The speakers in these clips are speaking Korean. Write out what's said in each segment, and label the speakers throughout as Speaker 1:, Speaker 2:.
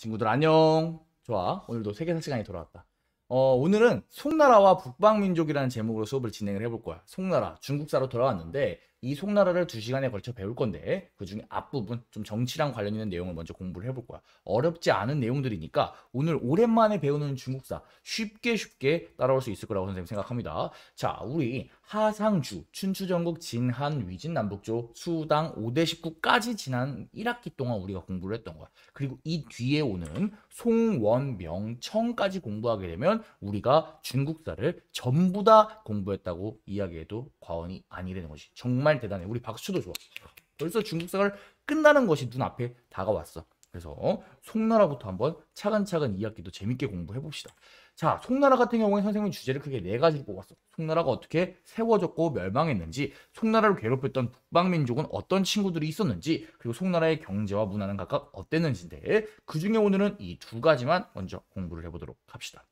Speaker 1: 친구들 안녕. 좋아. 오늘도 세계사 시간이 돌아왔다. 어, 오늘은 송나라와 북방민족이라는 제목으로 수업을 진행을 해볼 거야. 송나라, 중국사로 돌아왔는데 이 송나라를 두시간에 걸쳐 배울 건데 그중에 앞부분 좀 정치랑 관련 있는 내용을 먼저 공부를 해볼 거야. 어렵지 않은 내용들이니까 오늘 오랜만에 배우는 중국사 쉽게 쉽게 따라올 수 있을 거라고 선생님 생각합니다. 자, 우리 하상주, 춘추전국, 진한, 위진, 남북조, 수당, 5대 19까지 지난 1학기 동안 우리가 공부를 했던 거야. 그리고 이 뒤에 오는 송원, 명청까지 공부하게 되면 우리가 중국사를 전부 다 공부했다고 이야기해도 과언이 아니라는 것이 정말 정말 대단해. 우리 박수도 좋아. 벌써 중국사를 끝나는 것이 눈앞에 다가왔어. 그래서 어, 송나라부터 한번 차근차근 2학기도 재밌게 공부해 봅시다. 자, 송나라 같은 경우에 선생님은 주제를 크게 네 가지로 뽑았어. 송나라가 어떻게 세워졌고 멸망했는지, 송나라를 괴롭혔던 북방민족은 어떤 친구들이 있었는지, 그리고 송나라의 경제와 문화는 각각 어땠는지인데, 그 중에 오늘은 이 두 가지만 먼저 공부를 해보도록 합시다.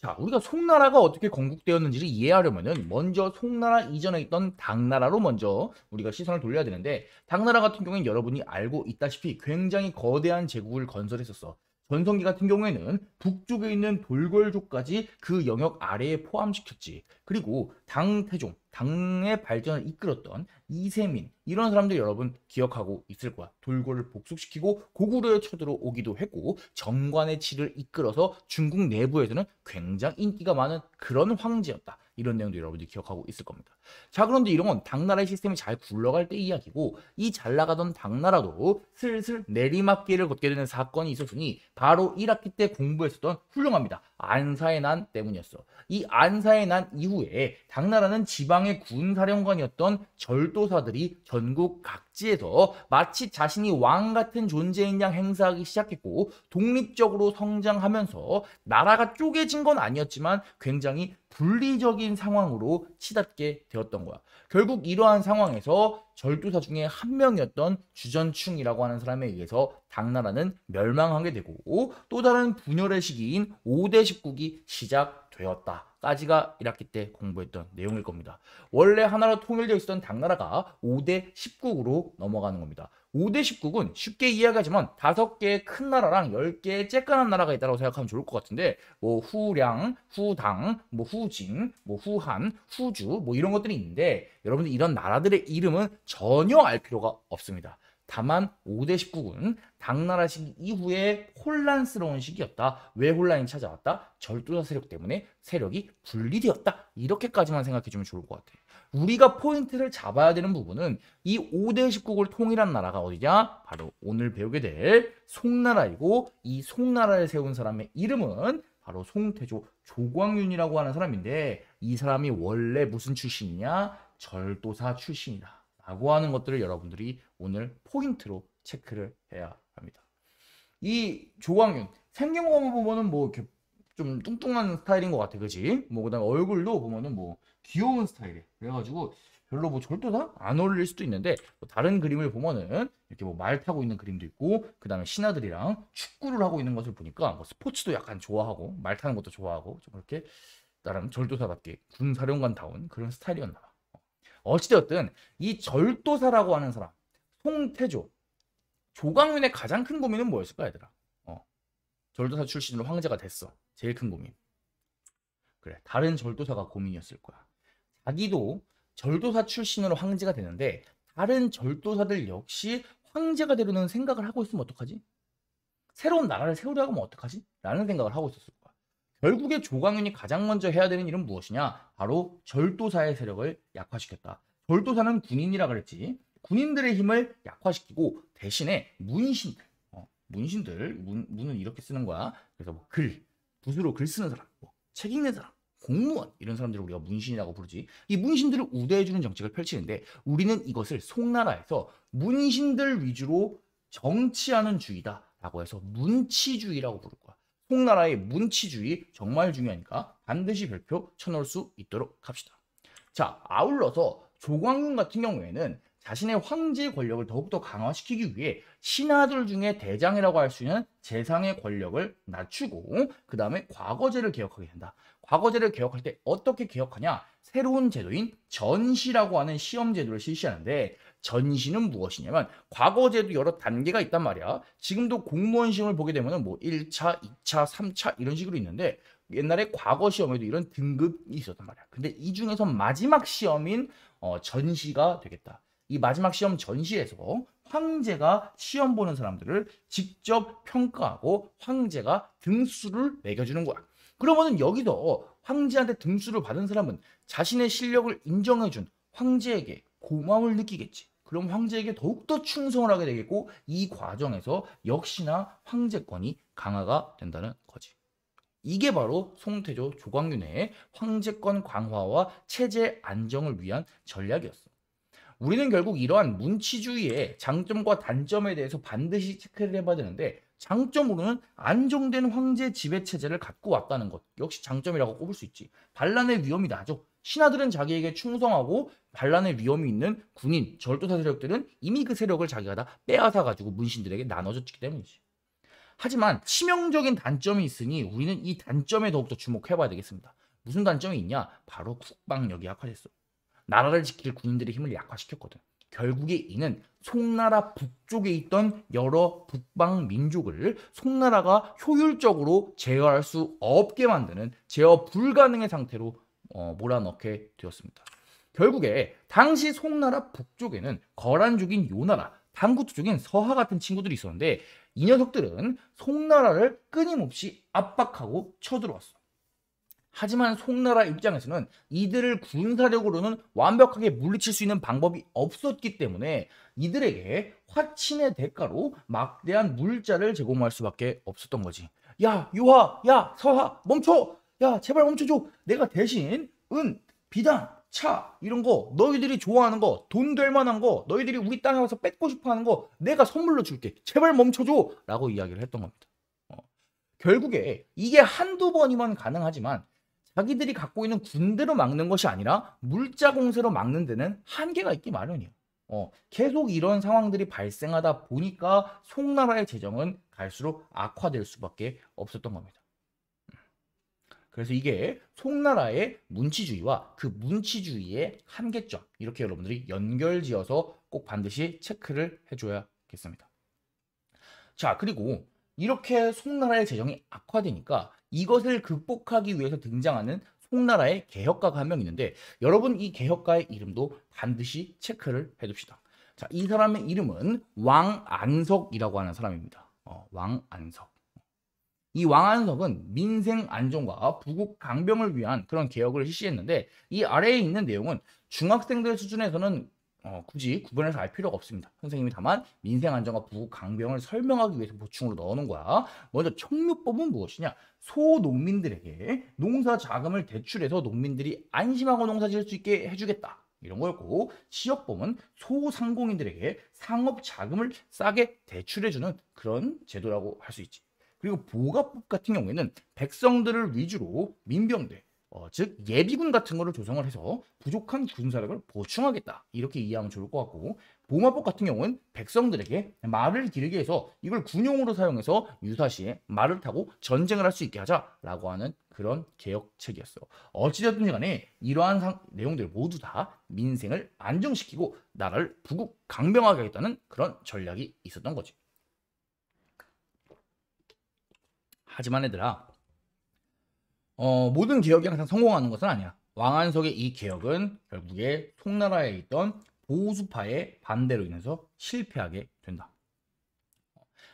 Speaker 1: 자, 우리가 송나라가 어떻게 건국되었는지를 이해하려면은 먼저 송나라 이전에 있던 당나라로 먼저 우리가 시선을 돌려야 되는데 당나라 같은 경우는 여러분이 알고 있다시피 굉장히 거대한 제국을 건설했었어. 전성기 같은 경우에는 북쪽에 있는 돌궐족까지 그 영역 아래에 포함시켰지. 그리고 당태종, 당의 발전을 이끌었던 이세민 이런 사람들 여러분 기억하고 있을 거야. 돌궐을 복속시키고 고구려에 쳐들어오기도 했고 정관의 치를 이끌어서 중국 내부에서는 굉장히 인기가 많은 그런 황제였다. 이런 내용도 여러분들이 기억하고 있을 겁니다. 자 그런데 이런 건 당나라의 시스템이 잘 굴러갈 때 이야기고 이 잘 나가던 당나라도 슬슬 내리막길을 걷게 되는 사건이 있었으니 바로 1학기 때 공부했었던 훌륭합니다. 안사의 난 때문이었어. 이 안사의 난 이후에 당나라는 지방의 군사령관이었던 절도사들이 전국 각지에서 마치 자신이 왕 같은 존재인 양 행사하기 시작했고 독립적으로 성장하면서 나라가 쪼개진 건 아니었지만 굉장히 분리적인 상황으로 치닫게 되었습니다. 되었던 거야. 결국 이러한 상황에서 절도사 중에 한 명이었던 주전충이라고 하는 사람에 의해서 당나라는 멸망하게 되고 또 다른 분열의 시기인 5대 19기 시작 되었다까지가 1학기 때 공부했던 내용일 겁니다. 원래 하나로 통일되어 있었던 당나라가 5대 10국으로 넘어가는 겁니다. 5대 10국은 쉽게 이해하지만 5개의 큰 나라랑 10개의 쬐끈한 나라가 있다고 생각하면 좋을 것 같은데 뭐 후량, 후당, 뭐 후진, 뭐 후한, 후주 뭐 이런 것들이 있는데 여러분들 이런 나라들의 이름은 전혀 알 필요가 없습니다. 다만 5대 19군 당나라 시기 이후에 혼란스러운 시기였다. 왜 혼란이 찾아왔다? 절도사 세력 때문에 세력이 분리되었다. 이렇게까지만 생각해주면 좋을 것 같아. 우리가 포인트를 잡아야 되는 부분은 이 5대 19국을 통일한 나라가 어디냐? 바로 오늘 배우게 될 송나라이고 이 송나라를 세운 사람의 이름은 바로 송태조 조광윤이라고 하는 사람인데 이 사람이 원래 무슨 출신이냐? 절도사 출신이다. 라고 하는 것들을 여러분들이 오늘 포인트로 체크를 해야 합니다. 이 조광윤 생긴 거 보면은 뭐 이렇게 좀 뚱뚱한 스타일인 것 같아, 그지? 뭐 그다음 에 얼굴도 보면은 뭐 귀여운 스타일이야. 그래가지고 별로 뭐 절도다 안 어울릴 수도 있는데 뭐 다른 그림을 보면은 이렇게 뭐 말 타고 있는 그림도 있고 그 다음에 신하들이랑 축구를 하고 있는 것을 보니까 뭐 스포츠도 약간 좋아하고 말 타는 것도 좋아하고 좀 그렇게 나름 절도사답게 군사령관다운 그런 스타일이었나 봐. 어찌되었든 이 절도사라고 하는 사람 송태조 조광윤의 가장 큰 고민은 뭐였을까 얘들아 어. 절도사 출신으로 황제가 됐어 제일 큰 고민 그래 다른 절도사가 고민이었을 거야 자기도 절도사 출신으로 황제가 되는데 다른 절도사들 역시 황제가 되려는 생각을 하고 있으면 어떡하지? 새로운 나라를 세우려 고 하면 어떡하지? 라는 생각을 하고 있었을 거야 결국에 조광윤이 가장 먼저 해야 되는 일은 무엇이냐? 바로 절도사의 세력을 약화시켰다. 절도사는 군인이라 그랬지. 군인들의 힘을 약화시키고 대신에 문신들, 어, 문신들, 문, 문은 이렇게 쓰는 거야. 그래서 뭐 글, 붓으로 글 쓰는 사람, 뭐 책 읽는 사람, 공무원 이런 사람들을 우리가 문신이라고 부르지. 이 문신들을 우대해주는 정책을 펼치는데 우리는 이것을 송나라에서 문신들 위주로 정치하는 주의다라고 해서 문치주의라고 부를 거야. 홍나라의 문치주의 정말 중요하니까 반드시 별표 쳐놓을 수 있도록 합시다. 자, 아울러서 조광훈 같은 경우에는 자신의 황제 권력을 더욱더 강화시키기 위해 신하들 중에 대장이라고 할 수 있는 재상의 권력을 낮추고 그 다음에 과거제를 개혁하게 된다. 과거제를 개혁할 때 어떻게 개혁하냐? 새로운 제도인 전시라고 하는 시험 제도를 실시하는데 전시는 무엇이냐면 과거제도 여러 단계가 있단 말이야. 지금도 공무원 시험을 보게 되면 뭐 1차, 2차, 3차 이런 식으로 있는데 옛날에 과거 시험에도 이런 등급이 있었단 말이야. 근데 이 중에서 마지막 시험인 어, 전시가 되겠다. 이 마지막 시험 전시에서 황제가 시험 보는 사람들을 직접 평가하고 황제가 등수를 매겨주는 거야. 그러면은 여기도 황제한테 등수를 받은 사람은 자신의 실력을 인정해준 황제에게 고마움을 느끼겠지. 그럼 황제에게 더욱더 충성을 하게 되겠고 이 과정에서 역시나 황제권이 강화가 된다는 거지. 이게 바로 송태조 조광윤의 황제권 강화와 체제 안정을 위한 전략이었어. 우리는 결국 이러한 문치주의의 장점과 단점에 대해서 반드시 체크를 해봐야 되는데 장점으로는 안정된 황제 지배 체제를 갖고 왔다는 것 역시 장점이라고 꼽을 수 있지. 반란의 위험이 나죠. 신하들은 자기에게 충성하고 반란의 위험이 있는 군인, 절도사 세력들은 이미 그 세력을 자기가 다 빼앗아 가지고 문신들에게 나눠줬기 때문이지. 하지만 치명적인 단점이 있으니 우리는 이 단점에 더욱더 주목해봐야 되겠습니다. 무슨 단점이 있냐? 바로 국방력이 약화됐어. 나라를 지킬 군인들의 힘을 약화시켰거든. 결국에 이는 송나라 북쪽에 있던 여러 북방 민족을 송나라가 효율적으로 제어할 수 없게 만드는 제어 불가능의 상태로 어, 몰아넣게 되었습니다. 결국에 당시 송나라 북쪽에는 거란족인 요나라, 당구투족인 서하 같은 친구들이 있었는데 이 녀석들은 송나라를 끊임없이 압박하고 쳐들어왔어. 하지만 송나라 입장에서는 이들을 군사력으로는 완벽하게 물리칠 수 있는 방법이 없었기 때문에 이들에게 화친의 대가로 막대한 물자를 제공할 수밖에 없었던 거지. 야, 요하 야, 서하, 멈춰! 야 제발 멈춰줘 내가 대신 은 비단 차 이런 거 너희들이 좋아하는 거돈 될 만한 거 너희들이 우리 땅에 와서 뺏고 싶어 하는 거 내가 선물로 줄게 제발 멈춰줘 라고 이야기를 했던 겁니다 어. 결국에 이게 한두 번이면 가능하지만 자기들이 갖고 있는 군대로 막는 것이 아니라 물자 공세로 막는 데는 한계가 있기 마련이에요 어. 계속 이런 상황들이 발생하다 보니까 송나라의 재정은 갈수록 악화될 수밖에 없었던 겁니다 그래서 이게 송나라의 문치주의와 그 문치주의의 한계점 이렇게 여러분들이 연결지어서 꼭 반드시 체크를 해줘야겠습니다. 자 그리고 이렇게 송나라의 재정이 악화되니까 이것을 극복하기 위해서 등장하는 송나라의 개혁가가 한 명 있는데 여러분 이 개혁가의 이름도 반드시 체크를 해둡시다. 자, 이 사람의 이름은 왕안석이라고 하는 사람입니다. 어, 왕안석. 이 왕한석은 민생 안정과 부국 강병을 위한 그런 개혁을 실시했는데 이 아래에 있는 내용은 중학생들 수준에서는 어, 굳이 구분해서 알 필요가 없습니다. 선생님이 다만 민생 안정과 부국 강병을 설명하기 위해서 보충으로 넣어놓은 거야. 먼저 청류법은 무엇이냐? 소농민들에게 농사 자금을 대출해서 농민들이 안심하고 농사 지을 수 있게 해주겠다. 이런 거였고 지역법은 소상공인들에게 상업 자금을 싸게 대출해주는 그런 제도라고 할 수 있지. 그리고 보가법 같은 경우에는 백성들을 위주로 민병대, 어, 즉 예비군 같은 거를 조성을 해서 부족한 군사력을 보충하겠다 이렇게 이해하면 좋을 것 같고 보마법 같은 경우는 백성들에게 말을 기르게 해서 이걸 군용으로 사용해서 유사시에 말을 타고 전쟁을 할 수 있게 하자라고 하는 그런 개혁책이었어 어찌됐든 간에 이러한 상, 내용들 모두 다 민생을 안정시키고 나라를 부국 강병하게 하겠다는 그런 전략이 있었던 거지 하지만 얘들아 어, 모든 개혁이 항상 성공하는 것은 아니야. 왕한석의 이 개혁은 결국에 송나라에 있던 보수파의 반대로 인해서 실패하게 된다.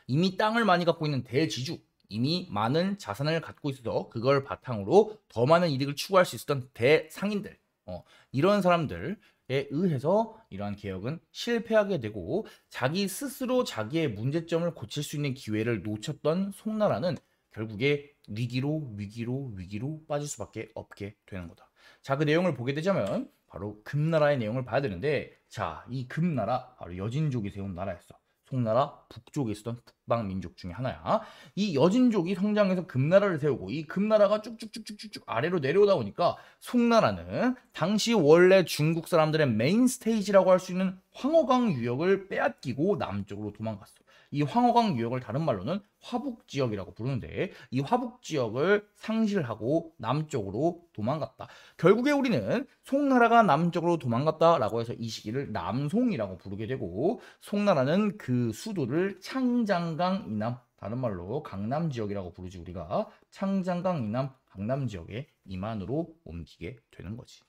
Speaker 1: 이미 땅을 많이 갖고 있는 대지주, 이미 많은 자산을 갖고 있어서 그걸 바탕으로 더 많은 이득을 추구할 수 있었던 대상인들, 어, 이런 사람들에 의해서 이러한 개혁은 실패하게 되고 자기 스스로 자기의 문제점을 고칠 수 있는 기회를 놓쳤던 송나라는 결국에 위기로 위기로 위기로 빠질 수밖에 없게 되는 거다. 자, 그 내용을 보게 되자면 바로 금나라의 내용을 봐야 되는데 자, 이 금나라 바로 여진족이 세운 나라였어. 송나라 북쪽에 있었던 북방 민족 중에 하나야. 이 여진족이 성장해서 금나라를 세우고 이 금나라가 쭉쭉쭉쭉쭉쭉 아래로 내려오다 보니까 송나라는 당시 원래 중국 사람들의 메인 스테이지라고 할 수 있는 황허강 유역을 빼앗기고 남쪽으로 도망갔어. 이황허강 유역을 다른 말로는 화북 지역이라고 부르는데 이 화북 지역을 상실하고 남쪽으로 도망갔다. 결국에 우리는 송나라가 남쪽으로 도망갔다라고 해서 이 시기를 남송이라고 부르게 되고 송나라는 그 수도를 창장강 이남 다른 말로 강남 지역이라고 부르지 우리가 창장강 이남 강남 지역에 이만으로 옮기게 되는 거지.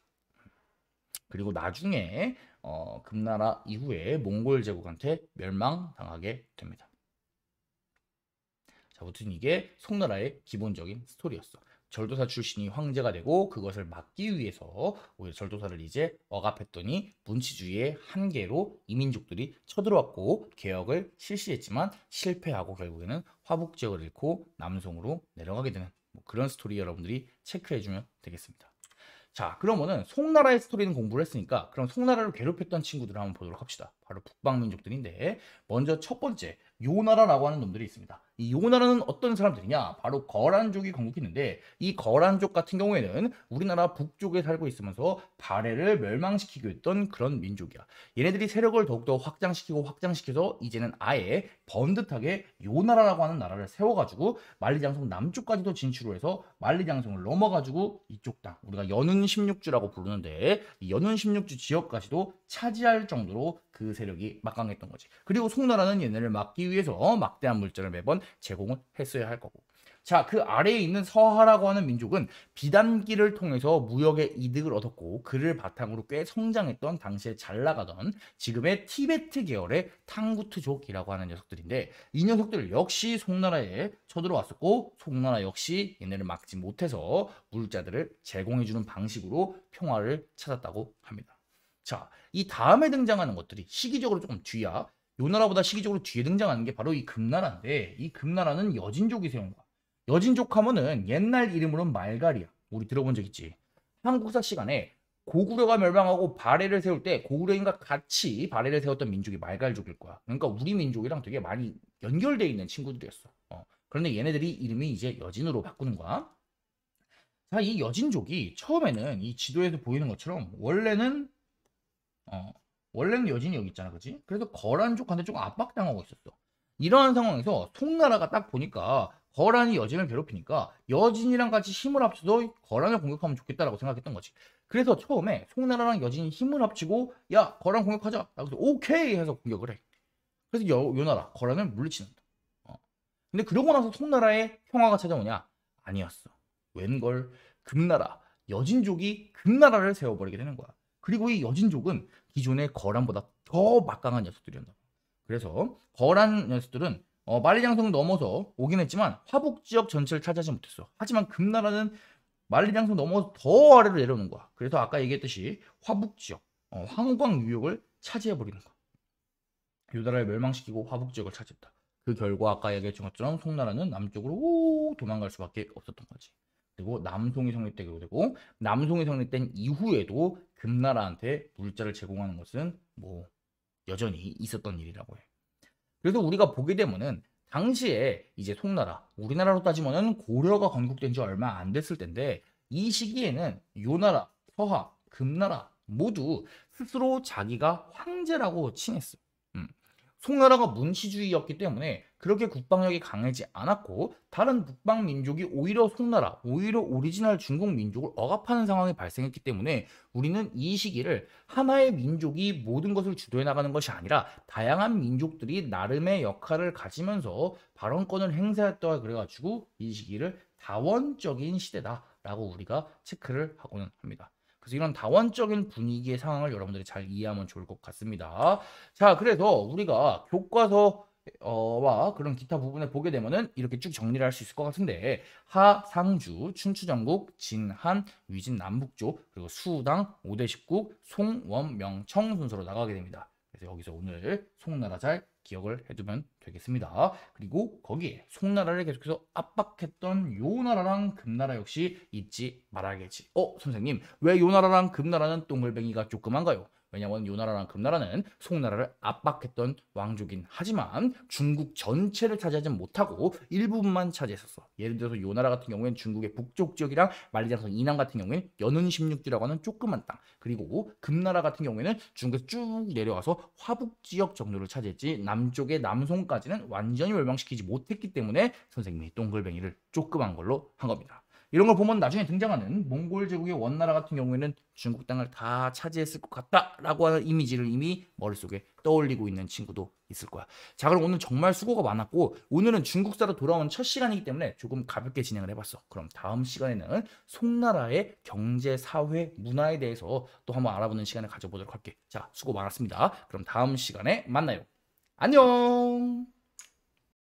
Speaker 1: 그리고 나중에 어, 금나라 이후에 몽골 제국한테 멸망당하게 됩니다. 자, 아무튼 이게 송나라의 기본적인 스토리였어. 절도사 출신이 황제가 되고 그것을 막기 위해서 오히려 절도사를 이제 억압했더니 문치주의의 한계로 이민족들이 쳐들어왔고 개혁을 실시했지만 실패하고 결국에는 화북지역을 잃고 남송으로 내려가게 되는 뭐 그런 스토리 여러분들이 체크해주면 되겠습니다. 자 그러면은 송나라의 스토리는 공부를 했으니까 그럼 송나라를 괴롭혔던 친구들을 한번 보도록 합시다 바로 북방민족들인데 먼저 첫 번째 요나라라고 하는 놈들이 있습니다 이 요나라는 어떤 사람들이냐? 바로 거란족이 건국했는데 이 거란족 같은 경우에는 우리나라 북쪽에 살고 있으면서 발해를 멸망시키고 있던 그런 민족이야. 얘네들이 세력을 더욱더 확장시키고 확장시켜서 이제는 아예 번듯하게 요나라라고 하는 나라를 세워가지고 만리장성 남쪽까지도 진출을 해서 만리장성을 넘어가지고 이쪽 땅 우리가 연은 16주라고 부르는데 이연은 16주 지역까지도 차지할 정도로 그 세력이 막강했던 거지. 그리고 송나라는 얘네를 막기 위해서 막대한 물자를 매번 제공을 했어야 할 거고. 자, 그 아래에 있는 서하라고 하는 민족은 비단기를 통해서 무역의 이득을 얻었고 그를 바탕으로 꽤 성장했던 당시에 잘 나가던 지금의 티베트 계열의 탕구트족이라고 하는 녀석들인데 이 녀석들 역시 송나라에 쳐들어왔었고 송나라 역시 얘네를 막지 못해서 물자들을 제공해주는 방식으로 평화를 찾았다고 합니다. 자, 이 다음에 등장하는 것들이 시기적으로 조금 뒤야 요 나라보다 시기적으로 뒤에 등장하는 게 바로 이 금나라인데 이 금나라는 여진족이 세운 거야. 여진족 하면은 옛날 이름으로 말갈이야. 우리 들어본 적 있지? 한국사 시간에 고구려가 멸망하고 발해를 세울 때 고구려인과 같이 발해를 세웠던 민족이 말갈족일 거야. 그러니까 우리 민족이랑 되게 많이 연결되어 있는 친구들이었어. 어. 그런데 얘네들이 이름이 이제 여진으로 바꾸는 거야. 자, 이 여진족이 처음에는 이 지도에서 보이는 것처럼 원래는 어, 원래는 여진이 여기 있잖아 그치? 그래서 거란 쪽한테 조금 압박당하고 있었어 이러한 상황에서 송나라가 딱 보니까 거란이 여진을 괴롭히니까 여진이랑 같이 힘을 합쳐서 거란을 공격하면 좋겠다라고 생각했던 거지 그래서 처음에 송나라랑 여진이 힘을 합치고 야 거란 공격하자 그래서 오케이 해서 공격을 해 그래서 여, 요 나라 거란을 물리치는다 어. 근데 그러고 나서 송나라의 평화가 찾아오냐 아니었어 웬걸 금나라 여진족이 금나라를 세워버리게 되는 거야 그리고 이 여진족은 기존의 거란보다 더 막강한 녀석들이었나. 그래서 거란 녀석들은 어, 만리장성 넘어서 오긴 했지만 화북 지역 전체를 차지하지 못했어. 하지만 금나라는 말리장성 넘어서 더 아래로 내려오는 거야. 그래서 아까 얘기했듯이 화북 지역, 어, 황후광 유역을 차지해 버리는 거야. 유다라를 멸망시키고 화북 지역을 차지했다. 그 결과 아까 얘기했던 것처럼 송나라는 남쪽으로 도망갈 수밖에 없었던 거지. 그고 남송이 성립되기도 되고 남송이 성립된 이후에도 금나라한테 물자를 제공하는 것은 뭐 여전히 있었던 일이라고 해. 요 그래서 우리가 보게 되면은 당시에 이제 송나라, 우리나라로 따지면은 고려가 건국된 지 얼마 안 됐을 텐데 이 시기에는 요나라, 서하, 금나라 모두 스스로 자기가 황제라고 칭했어요. 송나라가 문시주의였기 때문에 그렇게 국방력이 강하지 않았고 다른 북방 민족이 오히려 송나라, 오히려 오리지널 중국 민족을 억압하는 상황이 발생했기 때문에 우리는 이 시기를 하나의 민족이 모든 것을 주도해 나가는 것이 아니라 다양한 민족들이 나름의 역할을 가지면서 발언권을 행사했다 그래가지고 이 시기를 다원적인 시대다라고 우리가 체크를 하고는 합니다. 그래서 이런 다원적인 분위기의 상황을 여러분들이 잘 이해하면 좋을 것 같습니다. 자, 그래서 우리가 교과서 어와 그런 기타 부분을 보게 되면은 이렇게 쭉 정리를 할 수 있을 것 같은데 하, 상주, 춘추전국, 진한, 위진, 남북조 그리고 수당, 5대식국 송, 원, 명청 순서로 나가게 됩니다. 그래서 여기서 오늘 송나라 잘 기억을 해두면 되겠습니다. 그리고 거기에 송나라를 계속해서 압박했던 요나라랑 금나라 역시 잊지 말아야겠지. 어, 선생님, 왜 요나라랑 금나라는 동글뱅이가 조그만가요? 왜냐하면 요나라랑 금나라는 그 송나라를 압박했던 왕조긴 하지만 중국 전체를 차지하지 못하고 일부분만 차지했었어. 예를 들어서 요나라 같은 경우에는 중국의 북쪽 지역이랑 말리장성 이남 같은 경우에는 연운 1 6지라고 하는 조그만 땅 그리고 금나라 같은 경우에는 중국에서 쭉 내려와서 화북 지역 정도를 차지했지 남쪽의 남송까지는 완전히 멸망시키지 못했기 때문에 선생님이 동글뱅이를 조그만 걸로 한 겁니다. 이런 걸 보면 나중에 등장하는 몽골 제국의 원나라 같은 경우에는 중국 땅을 다 차지했을 것 같다라고 하는 이미지를 이미 머릿속에 떠올리고 있는 친구도 있을 거야. 자, 그럼 오늘 정말 수고가 많았고 오늘은 중국사로 돌아온 첫 시간이기 때문에 조금 가볍게 진행을 해봤어. 그럼 다음 시간에는 송나라의 경제, 사회, 문화에 대해서 또 한번 알아보는 시간을 가져보도록 할게. 자, 수고 많았습니다. 그럼 다음 시간에 만나요. 안녕!